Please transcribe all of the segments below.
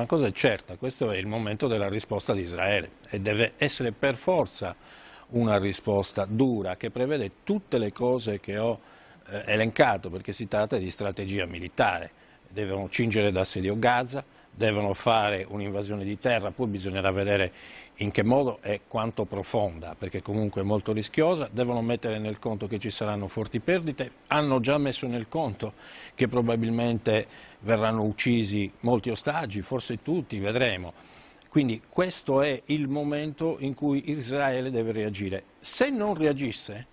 Una cosa è certa, questo è il momento della risposta di Israele e deve essere per forza una risposta dura che prevede tutte le cose che ho eh, elencato perché si tratta di strategia militare devono cingere d'assedio Gaza, devono fare un'invasione di terra, poi bisognerà vedere in che modo e quanto profonda, perché comunque è molto rischiosa, devono mettere nel conto che ci saranno forti perdite, hanno già messo nel conto che probabilmente verranno uccisi molti ostaggi, forse tutti, vedremo. Quindi questo è il momento in cui Israele deve reagire. Se non reagisse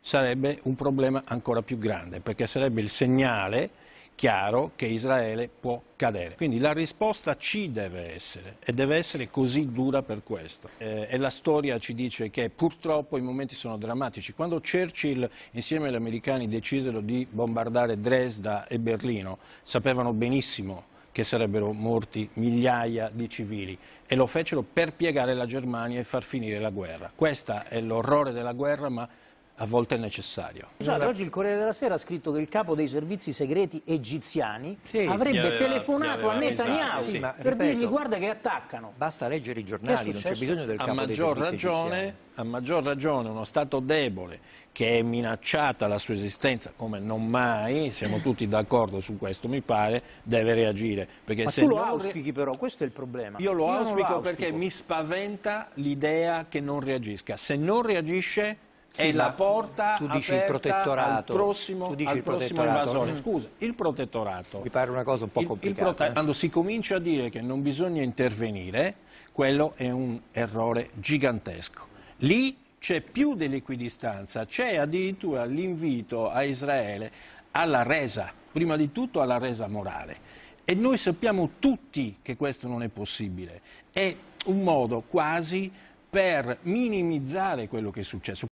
sarebbe un problema ancora più grande, perché sarebbe il segnale chiaro che Israele può cadere. Quindi la risposta ci deve essere e deve essere così dura per questo. Eh, e la storia ci dice che purtroppo i momenti sono drammatici. Quando Churchill insieme agli americani decisero di bombardare Dresda e Berlino sapevano benissimo che sarebbero morti migliaia di civili e lo fecero per piegare la Germania e far finire la guerra. Questo è l'orrore della guerra ma a volte è necessario. Scusate, oggi il Corriere della Sera ha scritto che il capo dei servizi segreti egiziani sì, avrebbe aveva, telefonato a Netanyahu sì, per ripeto, dirgli guarda che attaccano. Basta leggere i giornali, non c'è bisogno del a capo maggior ragione, A maggior ragione uno Stato debole che è minacciata la sua esistenza, come non mai, siamo tutti d'accordo su questo mi pare, deve reagire. Perché Ma se tu lo non... auspichi però, questo è il problema. Io lo, Io auspico, lo auspico perché mi spaventa l'idea che non reagisca. Se non reagisce sì, è la porta tu dici il protettorato, al prossimo, tu dici al il prossimo invasore. Mm. Scusa, il protettorato. Mi pare una cosa un po' complicata. Il, il eh. Quando si comincia a dire che non bisogna intervenire, quello è un errore gigantesco. Lì c'è più dell'equidistanza, c'è addirittura l'invito a Israele alla resa, prima di tutto alla resa morale. E noi sappiamo tutti che questo non è possibile. È un modo quasi per minimizzare quello che è successo.